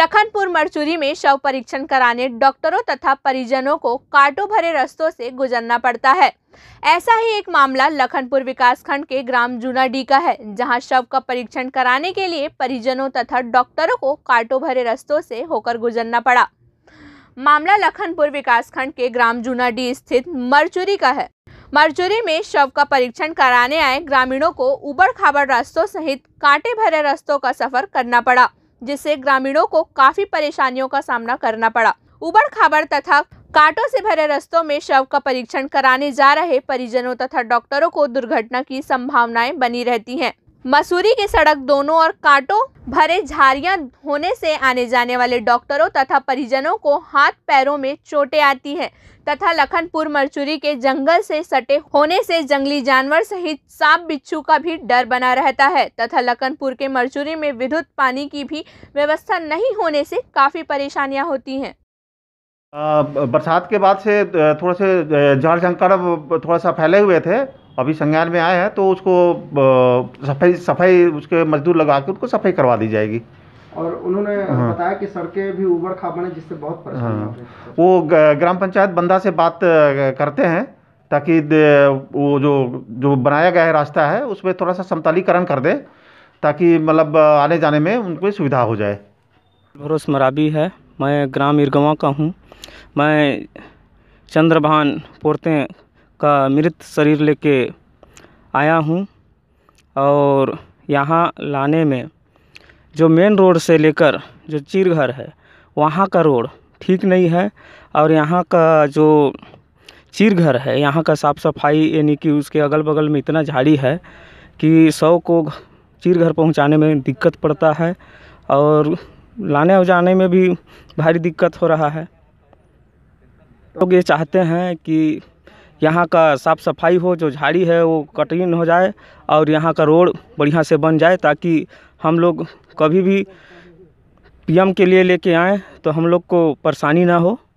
लखनपुर मरचूरी में शव परीक्षण कराने डॉक्टरों तथा परिजनों को कांटों भरे रस्तों से गुजरना पड़ता है ऐसा ही एक मामला लखनपुर विकासखंड के ग्राम जूनाडी का है जहां शव का परीक्षण कराने के लिए परिजनों तथा डॉक्टरों को कांटों भरे रस्तों से होकर गुजरना पड़ा मामला लखनपुर विकासखंड के ग्राम जूना डी स्थित मरचूरी का है मरचूरी में शव का परीक्षण कराने आए ग्रामीणों को उबड़ खाबड़ रास्तों सहित कांटे भरे रास्तों का सफर करना पड़ा जिससे ग्रामीणों को काफ़ी परेशानियों का सामना करना पड़ा उबड़ खाबड़ तथा कांटों से भरे रस्तों में शव का परीक्षण कराने जा रहे परिजनों तथा डॉक्टरों को दुर्घटना की संभावनाएं बनी रहती हैं मसूरी की सड़क दोनों और कांटों भरे झारियां होने से आने जाने वाले डॉक्टरों तथा परिजनों को हाथ पैरों में चोटें आती है तथा लखनपुर मरचुरी के जंगल से सटे होने से जंगली जानवर सहित सांप बिच्छू का भी डर बना रहता है तथा लखनपुर के मरचुरी में विद्युत पानी की भी व्यवस्था नहीं होने से काफ़ी परेशानियाँ होती हैं बरसात के बाद से थोड़े से जड़ झंकड़ थोड़ा सा फैले हुए थे अभी संज्ञान में आया है तो उसको सफाई सफाई उसके मजदूर लगा के उनको सफाई करवा दी जाएगी और उन्होंने हाँ। बताया कि सड़कें भी उबड़ खाबड़ हैं जिससे बहुत हाँ। परेशानी हाँ। वो ग्राम पंचायत बंदा से बात करते हैं ताकि वो जो जो बनाया गया है रास्ता है उसमें थोड़ा सा समतलीकरण कर दे ताकि मतलब आने जाने में उनको सुविधा हो जाए भरोस मराबी है मैं ग्राम इरगवा का हूँ मैं चंद्रभान पोरते का मृत शरीर लेके आया हूँ और यहाँ लाने में जो मेन रोड से लेकर जो चिरघर है वहाँ का रोड ठीक नहीं है और यहाँ का जो चिरघर है यहाँ का साफ़ सफाई यानी कि उसके अगल बगल में इतना झाड़ी है कि सौ को चिरघर पहुँचाने में दिक्कत पड़ता है और लाने और जाने में भी भारी दिक्कत हो रहा है लोग तो ये चाहते हैं कि यहाँ का साफ़ सफाई हो जो झाड़ी है वो कटिंग हो जाए और यहाँ का रोड बढ़िया से बन जाए ताकि हम लोग कभी भी पीएम के लिए लेके आएँ तो हम लोग को परेशानी ना हो